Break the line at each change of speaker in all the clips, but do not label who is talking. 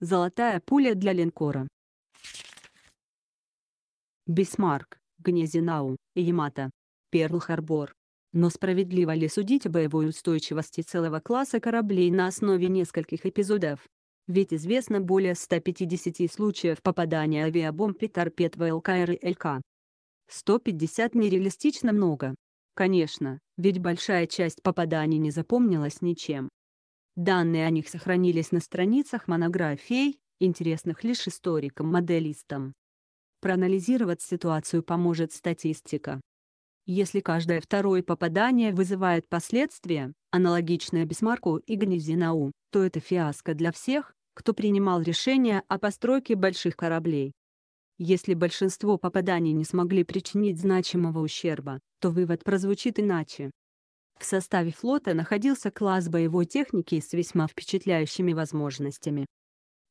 Золотая пуля для линкора. Бисмарк, Гнезинау, Ямато, Перл-Харбор. Но справедливо ли судить о боевой устойчивости целого класса кораблей на основе нескольких эпизодов? Ведь известно более 150 случаев попадания авиабомб и торпед в ЛКР и ЛК. 150 нереалистично много. Конечно, ведь большая часть попаданий не запомнилась ничем. Данные о них сохранились на страницах монографий, интересных лишь историкам-моделистам. Проанализировать ситуацию поможет статистика. Если каждое второе попадание вызывает последствия, аналогичные Бисмарку и Гнезинау, то это фиаско для всех, кто принимал решения о постройке больших кораблей. Если большинство попаданий не смогли причинить значимого ущерба, то вывод прозвучит иначе. В составе флота находился класс боевой техники с весьма впечатляющими возможностями.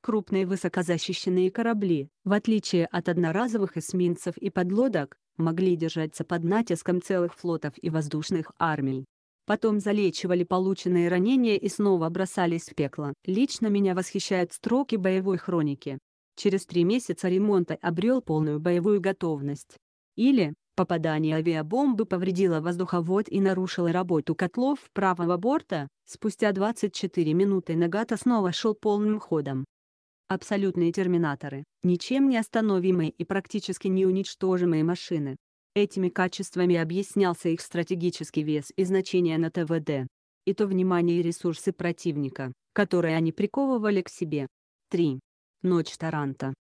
Крупные высокозащищенные корабли, в отличие от одноразовых эсминцев и подлодок, могли держаться под натиском целых флотов и воздушных армий. Потом залечивали полученные ранения и снова бросались в пекло. Лично меня восхищают строки боевой хроники. Через три месяца ремонта обрел полную боевую готовность. Или, Попадание авиабомбы повредило воздуховод и нарушило работу котлов правого борта, спустя 24 минуты Нагата снова шел полным ходом. Абсолютные терминаторы, ничем не остановимые и практически неуничтожимые машины. Этими качествами объяснялся их стратегический вес и значение на ТВД. И то внимание и ресурсы противника, которые они приковывали к себе. 3. Ночь Таранта.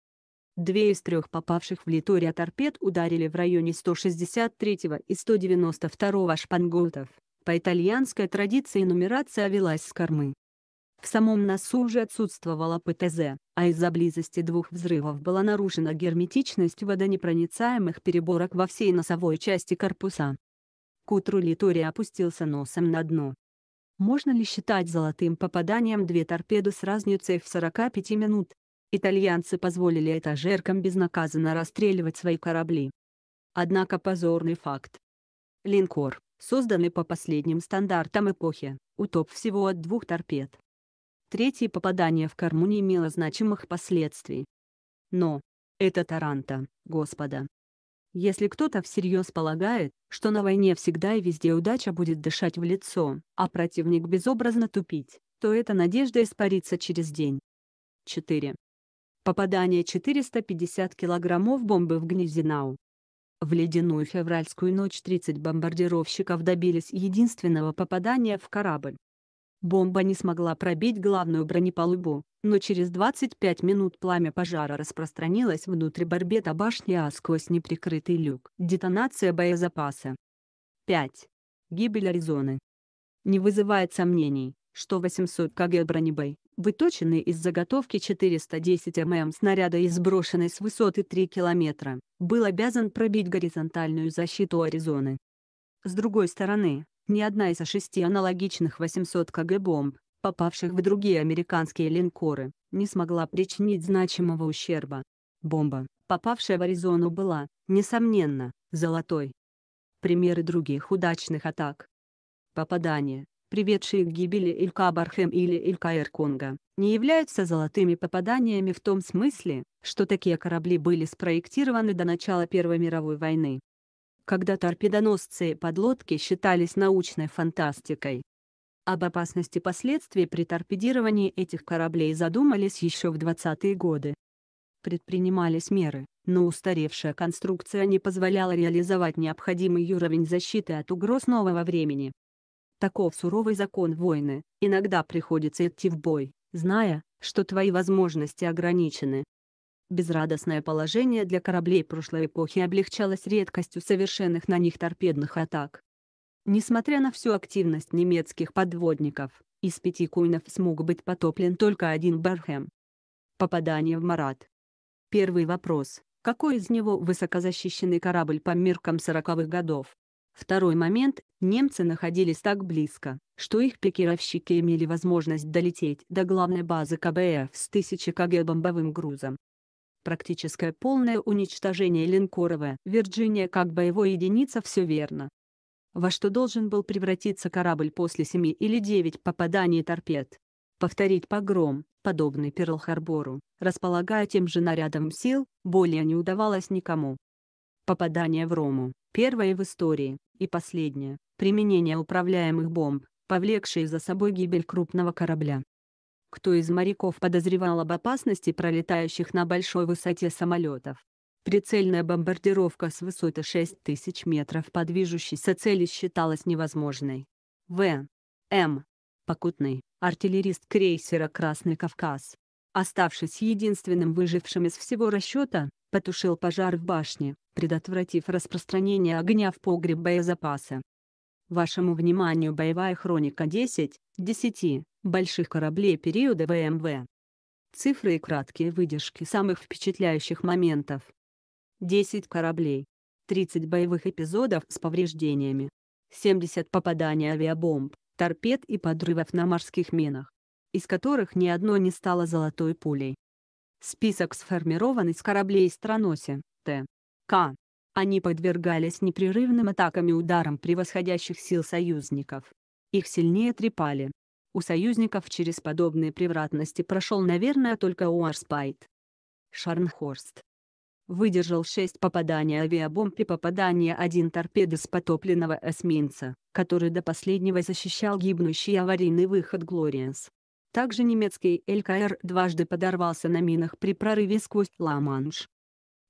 Две из трех попавших в литу торпед ударили в районе 163 и 192 шпангоутов. По итальянской традиции нумерация велась с кормы. В самом носу уже отсутствовала ПТЗ, а из-за близости двух взрывов была нарушена герметичность водонепроницаемых переборок во всей носовой части корпуса. К утру Литори опустился носом на дно. Можно ли считать золотым попаданием две торпеды с разницей в 45 минут? итальянцы позволили этажеркам безнаказанно расстреливать свои корабли. Однако позорный факт. Линкор, созданный по последним стандартам эпохи, утоп всего от двух торпед. Третье попадание в корму не имело значимых последствий. Но, это Таранта, Господа. Если кто-то всерьез полагает, что на войне всегда и везде удача будет дышать в лицо, а противник безобразно тупить, то эта надежда испарится через день. 4. Попадание 450 килограммов бомбы в Гнезинау. В ледяную февральскую ночь 30 бомбардировщиков добились единственного попадания в корабль. Бомба не смогла пробить главную бронепалубу, но через 25 минут пламя пожара распространилось внутрь барбета башни А сквозь неприкрытый люк. Детонация боезапаса. 5. Гибель Аризоны. Не вызывает сомнений, что 800 кг бронебой, выточенный из заготовки 410 мм снаряда и сброшенный с высоты 3 км, был обязан пробить горизонтальную защиту Аризоны. С другой стороны, ни одна из шести аналогичных 800 кг бомб, попавших в другие американские линкоры, не смогла причинить значимого ущерба. Бомба, попавшая в Аризону была, несомненно, золотой. Примеры других удачных атак. Попадание, приведшие к гибели Илька Бархем или Илька Эрконга, не являются золотыми попаданиями в том смысле, что такие корабли были спроектированы до начала Первой мировой войны. Когда торпедоносцы и подлодки считались научной фантастикой, об опасности последствий при торпедировании этих кораблей задумались еще в 20-е годы. Предпринимались меры, но устаревшая конструкция не позволяла реализовать необходимый уровень защиты от угроз нового времени. Таков суровый закон войны, иногда приходится идти в бой, зная, что твои возможности ограничены. Безрадостное положение для кораблей прошлой эпохи облегчалось редкостью совершенных на них торпедных атак. Несмотря на всю активность немецких подводников, из пяти куйнов смог быть потоплен только один Бархэм. Попадание в Марат. Первый вопрос. Какой из него высокозащищенный корабль по меркам сороковых годов? Второй момент – немцы находились так близко, что их пикировщики имели возможность долететь до главной базы КБФ с 1000 кг бомбовым грузом. Практическое полное уничтожение линкора В. Вирджиния как боевой единица все верно. Во что должен был превратиться корабль после 7 или 9 попаданий торпед. Повторить погром, подобный Перл-Харбору, располагая тем же нарядом сил, более не удавалось никому. Попадание в Рому – первое в истории, и последнее – применение управляемых бомб, повлекшие за собой гибель крупного корабля. Кто из моряков подозревал об опасности пролетающих на большой высоте самолетов? Прицельная бомбардировка с высоты 6000 метров по движущейся цели считалась невозможной. В. М. Покутный, артиллерист крейсера «Красный Кавказ». Оставшись единственным выжившим из всего расчета, потушил пожар в башне, предотвратив распространение огня в погреб боезапаса. Вашему вниманию боевая хроника 10, 10, больших кораблей периода ВМВ. Цифры и краткие выдержки самых впечатляющих моментов. 10 кораблей. 30 боевых эпизодов с повреждениями. 70 попаданий авиабомб, торпед и подрывов на морских минах. Из которых ни одно не стало золотой пулей. Список сформирован из кораблей страноси, Т. К. Они подвергались непрерывным атакам и ударам превосходящих сил союзников. Их сильнее трепали. У союзников через подобные превратности прошел, наверное, только Уарспайт. Шарнхорст. Выдержал шесть попаданий авиабомб и попадание один торпеды с потопленного эсминца, который до последнего защищал гибнущий аварийный выход Глориенс. Также немецкий ЛКР дважды подорвался на минах при прорыве сквозь Ла-Манш.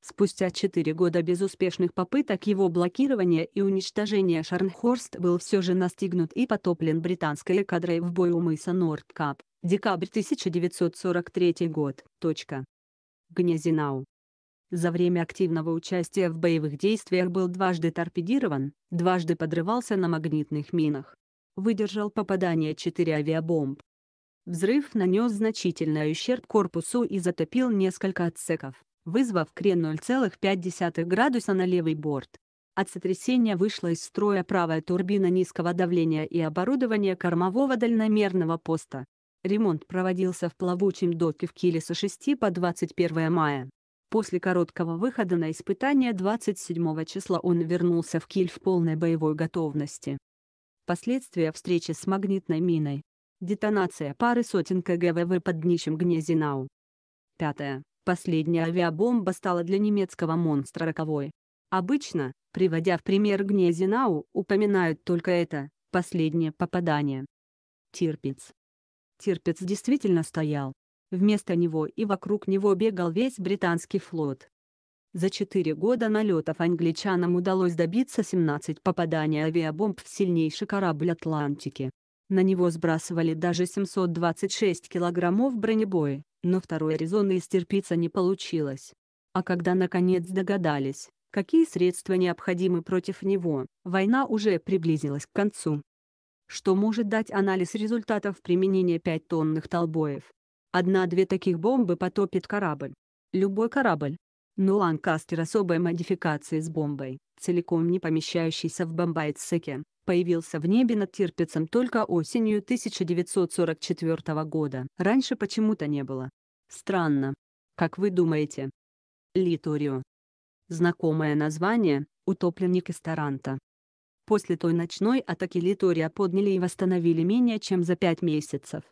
Спустя четыре года безуспешных попыток его блокирования и уничтожения Шарнхорст был все же настигнут и потоплен британской эскадрой в бою у мыса Нордкап, декабрь 1943 год. Точка. Гнезинау. За время активного участия в боевых действиях был дважды торпедирован, дважды подрывался на магнитных минах. Выдержал попадание 4 авиабомб, Взрыв нанес значительный ущерб корпусу и затопил несколько отсеков, вызвав крен 0,5 градуса на левый борт. От сотрясения вышла из строя правая турбина низкого давления и оборудование кормового дальномерного поста. Ремонт проводился в плавучем доке в Киле со 6 по 21 мая. После короткого выхода на испытание 27 числа он вернулся в Киль в полной боевой готовности. Последствия встречи с магнитной миной Детонация пары сотен КГВВ под днищем Гнезинау. Пятое. Последняя авиабомба стала для немецкого монстра роковой. Обычно, приводя в пример Гнезинау, упоминают только это, последнее попадание. Тирпиц. Тирпиц действительно стоял. Вместо него и вокруг него бегал весь британский флот. За четыре года налетов англичанам удалось добиться 17 попаданий авиабомб в сильнейший корабль Атлантики. На него сбрасывали даже 726 килограммов бронебои, но второй резоны истерпиться не получилось. А когда наконец догадались, какие средства необходимы против него, война уже приблизилась к концу. Что может дать анализ результатов применения 5-тонных толбоев? Одна-две таких бомбы потопит корабль. Любой корабль. Но Ланкастер особой модификации с бомбой, целиком не помещающейся в бомбайцеке, появился в небе над Тирпицем только осенью 1944 года. Раньше почему-то не было. Странно. Как вы думаете? Литорио. Знакомое название – утопленник из Таранта. После той ночной атаки Литория подняли и восстановили менее чем за пять месяцев.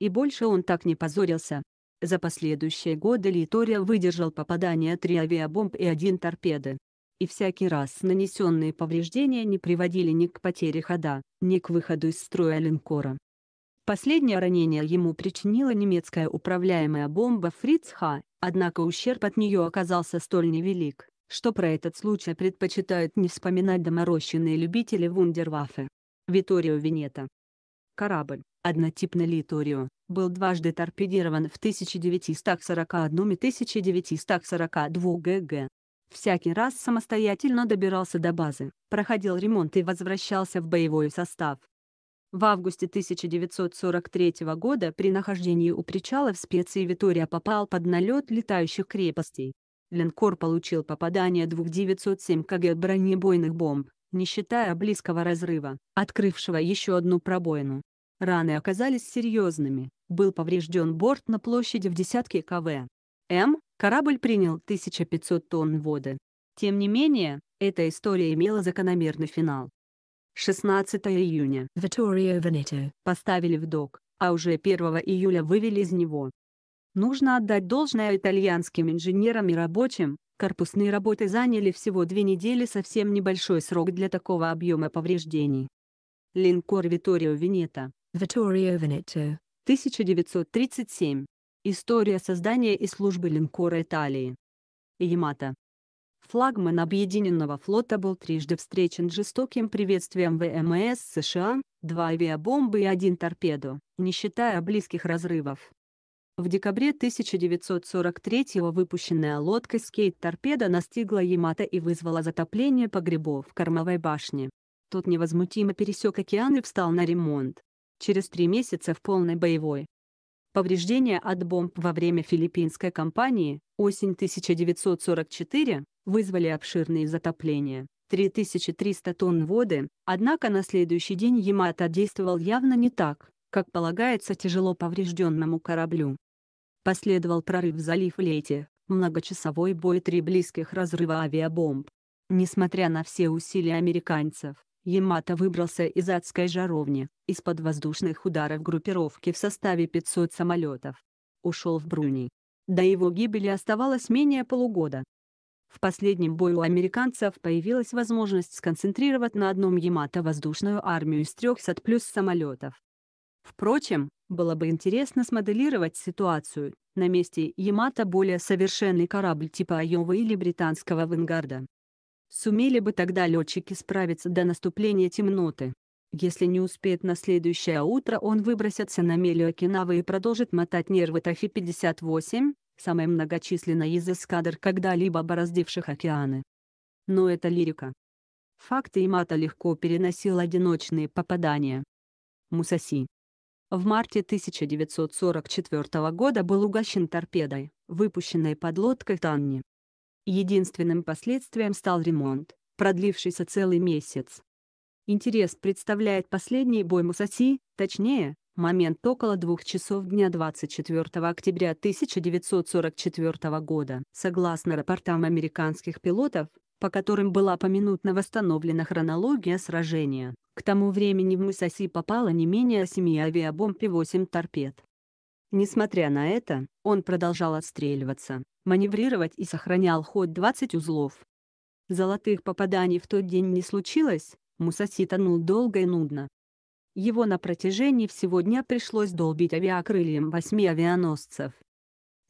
И больше он так не позорился. За последующие годы Литория выдержал попадание три авиабомб и один торпеды и всякий раз нанесенные повреждения не приводили ни к потере хода, ни к выходу из строя линкора. Последнее ранение ему причинила немецкая управляемая бомба Фрицха, однако ущерб от нее оказался столь невелик, что про этот случай предпочитают не вспоминать доморощенные любители вундерваффе. Виторио Венета. Корабль, однотипный Литорио, был дважды торпедирован в 1941 и 1942 г.г. Всякий раз самостоятельно добирался до базы, проходил ремонт и возвращался в боевой состав. В августе 1943 года при нахождении у причала в специи Витория попал под налет летающих крепостей. Линкор получил попадание двух 907 кг бронебойных бомб, не считая близкого разрыва, открывшего еще одну пробоину. Раны оказались серьезными, был поврежден борт на площади в десятке КВ. М, Корабль принял 1500 тонн воды. Тем не менее, эта история имела закономерный финал. 16 июня Витторио Венето поставили в док, а уже 1 июля вывели из него. Нужно отдать должное итальянским инженерам и рабочим, корпусные работы заняли всего две недели совсем небольшой срок для такого объема повреждений. Линкор Витторио Венето Виторио Венето 1937 История создания и службы линкора Италии. Ямато. Флагман Объединенного флота был трижды встречен жестоким приветствием ВМС США, два авиабомбы и один торпедо, не считая близких разрывов. В декабре 1943-го выпущенная лодка «Скейт-торпеда» настигла Ямато и вызвала затопление погребов кормовой башни. Тот невозмутимо пересек океан и встал на ремонт. Через три месяца в полной боевой, Повреждения от бомб во время филиппинской кампании осень 1944 вызвали обширные затопления. 3300 тонн воды, однако на следующий день Ямато действовал явно не так, как полагается тяжело поврежденному кораблю. Последовал прорыв в залив Лейте, многочасовой бой три близких разрыва авиабомб. Несмотря на все усилия американцев, Ямато выбрался из адской жаровни, из-под воздушных ударов группировки в составе 500 самолетов. Ушел в Бруни. До его гибели оставалось менее полугода. В последнем бою у американцев появилась возможность сконцентрировать на одном Ямато воздушную армию из 300 плюс самолетов. Впрочем, было бы интересно смоделировать ситуацию, на месте Ямато более совершенный корабль типа Айова или британского Венгарда. Сумели бы тогда летчики справиться до наступления темноты. Если не успеет на следующее утро он выбросится на мели Окинавы и продолжит мотать нервы Тахи 58 самой многочисленной из эскадр когда-либо бороздивших океаны. Но это лирика. Факты и мата легко переносил одиночные попадания. Мусаси. В марте 1944 года был угощен торпедой, выпущенной под лодкой Танни. Единственным последствием стал ремонт, продлившийся целый месяц. Интерес представляет последний бой Мусаси, точнее, момент около двух часов дня 24 октября 1944 года. Согласно рапортам американских пилотов, по которым была поминутно восстановлена хронология сражения, к тому времени в Мусаси попало не менее 7 авиабомб и 8 торпед. Несмотря на это, он продолжал отстреливаться, маневрировать и сохранял ход 20 узлов. Золотых попаданий в тот день не случилось, Мусаси тонул долго и нудно. Его на протяжении всего дня пришлось долбить авиакрыльем восьми авианосцев.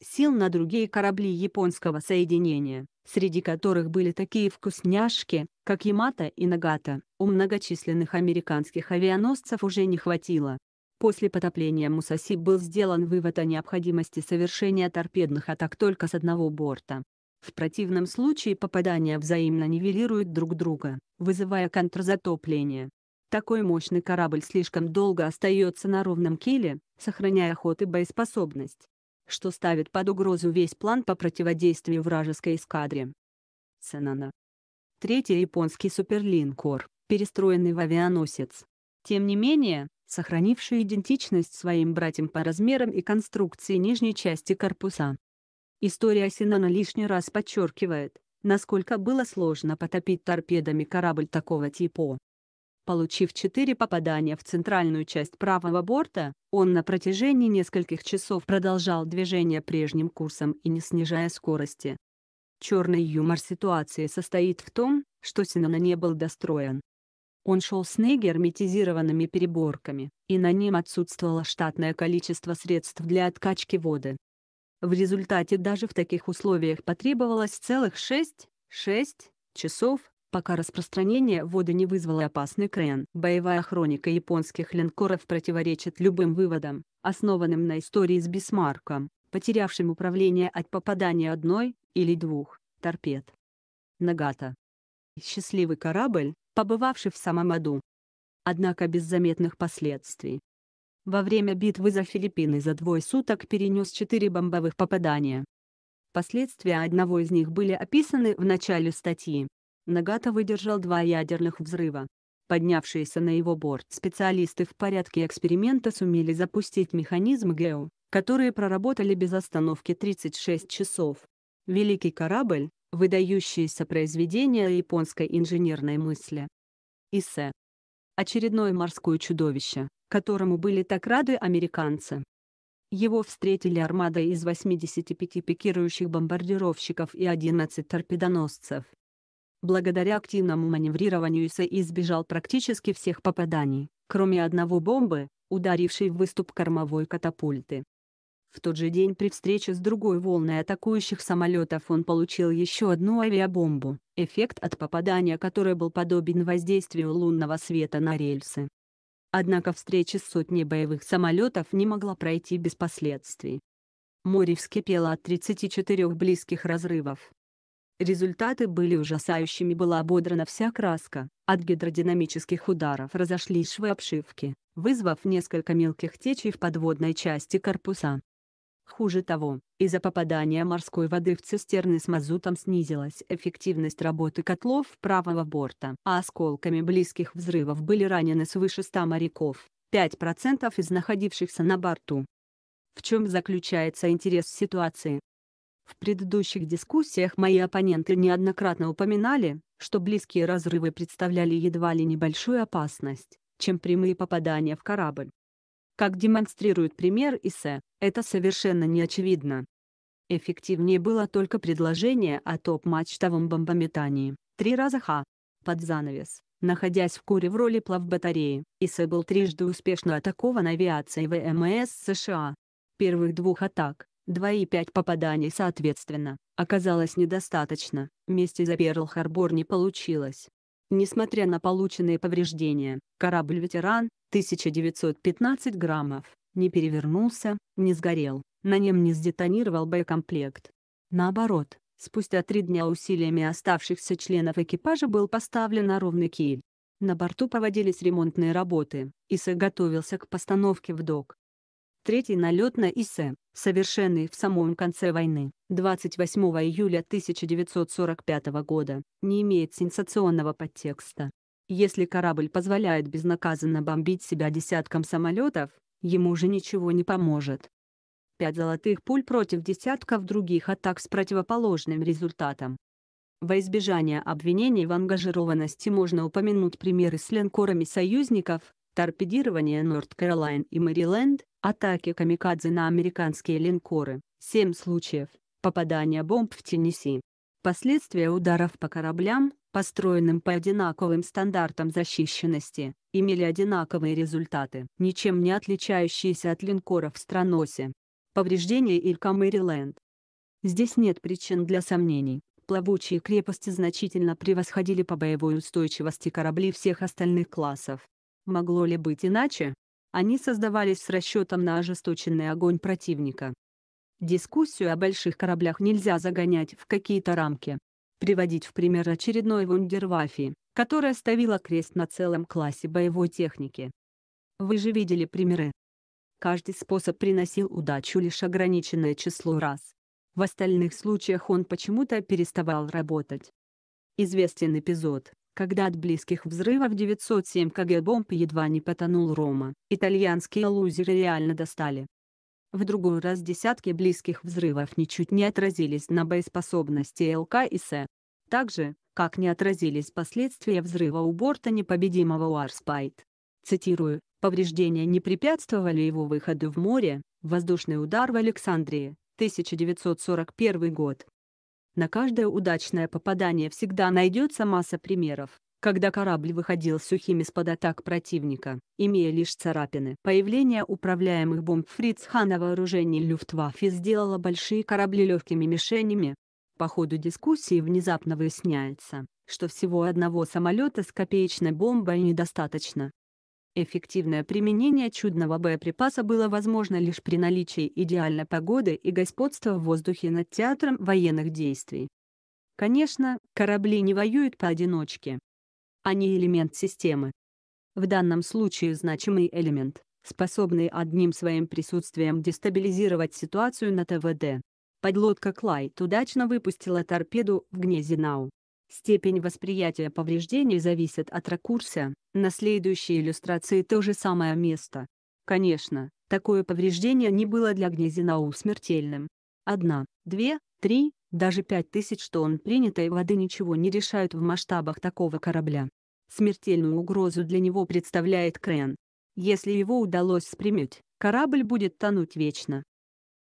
Сил на другие корабли японского соединения, среди которых были такие вкусняшки, как Ямато и Нагата, у многочисленных американских авианосцев уже не хватило. После потопления Мусаси был сделан вывод о необходимости совершения торпедных атак только с одного борта. В противном случае попадания взаимно нивелируют друг друга, вызывая контрзатопление. Такой мощный корабль слишком долго остается на ровном киле, сохраняя ход и боеспособность, что ставит под угрозу весь план по противодействию вражеской эскадре. Сенана. Третий японский суперлинкор, перестроенный в авианосец. Тем не менее, сохранившие идентичность своим братьям по размерам и конструкции нижней части корпуса. История Синана лишний раз подчеркивает, насколько было сложно потопить торпедами корабль такого типа. Получив четыре попадания в центральную часть правого борта, он на протяжении нескольких часов продолжал движение прежним курсом и не снижая скорости. Черный юмор ситуации состоит в том, что Синана не был достроен, он шел с негерметизированными переборками, и на нем отсутствовало штатное количество средств для откачки воды. В результате даже в таких условиях потребовалось целых 6, 6 часов, пока распространение воды не вызвало опасный крен. Боевая хроника японских линкоров противоречит любым выводам, основанным на истории с Бисмарком, потерявшим управление от попадания одной, или двух, торпед. Нагата. Счастливый корабль, побывавший в самом аду. Однако без заметных последствий. Во время битвы за Филиппины за двое суток перенес четыре бомбовых попадания. Последствия одного из них были описаны в начале статьи. Нагата выдержал два ядерных взрыва. Поднявшиеся на его борт специалисты в порядке эксперимента сумели запустить механизм ГЭУ, которые проработали без остановки 36 часов. Великий корабль, выдающееся произведение японской инженерной мысли. Иссе. Очередное морское чудовище, которому были так рады американцы. Его встретили армада из 85 пикирующих бомбардировщиков и 11 торпедоносцев. Благодаря активному маневрированию Иссе избежал практически всех попаданий, кроме одного бомбы, ударившей в выступ кормовой катапульты. В тот же день при встрече с другой волной атакующих самолетов он получил еще одну авиабомбу, эффект от попадания которой был подобен воздействию лунного света на рельсы. Однако встреча с сотней боевых самолетов не могла пройти без последствий. Море вскипело от 34 близких разрывов. Результаты были ужасающими, была ободрана вся краска, от гидродинамических ударов разошлись швы обшивки, вызвав несколько мелких течей в подводной части корпуса. Хуже того, из-за попадания морской воды в цистерны с мазутом снизилась эффективность работы котлов правого борта, а осколками близких взрывов были ранены свыше 100 моряков, 5% из находившихся на борту. В чем заключается интерес ситуации? В предыдущих дискуссиях мои оппоненты неоднократно упоминали, что близкие разрывы представляли едва ли небольшую опасность, чем прямые попадания в корабль. Как демонстрирует пример ИСЭ, это совершенно не очевидно. Эффективнее было только предложение о топ-мачтовом бомбометании, три раза ха. Под занавес, находясь в куре в роли плавбатареи, ИСЭ был трижды успешно атакован авиацией ВМС США. Первых двух атак, 2 и 5 попаданий соответственно, оказалось недостаточно, вместе за Перл-Харбор не получилось. Несмотря на полученные повреждения, корабль «Ветеран» 1915 граммов не перевернулся, не сгорел, на нем не сдетонировал боекомплект. Наоборот, спустя три дня усилиями оставшихся членов экипажа был поставлен на ровный киль. На борту проводились ремонтные работы, ИСЭ готовился к постановке в док. Третий налет на ИСЭ совершенный в самом конце войны, 28 июля 1945 года, не имеет сенсационного подтекста. Если корабль позволяет безнаказанно бомбить себя десятком самолетов, ему уже ничего не поможет. Пять золотых пуль против десятков других атак с противоположным результатом. Во избежание обвинений в ангажированности можно упомянуть примеры с линкорами союзников, торпедирование Норд-Кэролайн и Мэриленд, атаки камикадзе на американские линкоры, 7 случаев, попадания бомб в Теннесси. Последствия ударов по кораблям, построенным по одинаковым стандартам защищенности, имели одинаковые результаты, ничем не отличающиеся от линкоров в страносе. Повреждение Ирка Мэриленд. Здесь нет причин для сомнений. Плавучие крепости значительно превосходили по боевой устойчивости корабли всех остальных классов. Могло ли быть иначе? Они создавались с расчетом на ожесточенный огонь противника. Дискуссию о больших кораблях нельзя загонять в какие-то рамки. Приводить в пример очередной вундерваффи, которая ставила крест на целом классе боевой техники. Вы же видели примеры. Каждый способ приносил удачу лишь ограниченное число раз. В остальных случаях он почему-то переставал работать. Известен эпизод, когда от близких взрывов 907 КГ бомб едва не потонул Рома. Итальянские лузеры реально достали. В другой раз десятки близких взрывов ничуть не отразились на боеспособности ЛК и С. Также, как не отразились последствия взрыва у борта непобедимого Уарспайт. Цитирую, «Повреждения не препятствовали его выходу в море, воздушный удар в Александрии, 1941 год». На каждое удачное попадание всегда найдется масса примеров. Когда корабль выходил сухим из-под атак противника, имея лишь царапины, появление управляемых бомб Фрицхана вооружений Люфтваффе сделало большие корабли легкими мишенями. По ходу дискуссии внезапно выясняется, что всего одного самолета с копеечной бомбой недостаточно, Эффективное применение чудного боеприпаса было возможно лишь при наличии идеальной погоды и господства в воздухе над театром военных действий. Конечно, корабли не воюют поодиночке. Они элемент системы. В данном случае значимый элемент, способный одним своим присутствием дестабилизировать ситуацию на ТВД. Подлодка «Клайд» удачно выпустила торпеду в Нау. Степень восприятия повреждений зависит от ракурса, на следующей иллюстрации то же самое место. Конечно, такое повреждение не было для Гнезинау смертельным. Одна, две, три, даже пять тысяч тонн принятой воды ничего не решают в масштабах такого корабля. Смертельную угрозу для него представляет крен. Если его удалось спрямить, корабль будет тонуть вечно.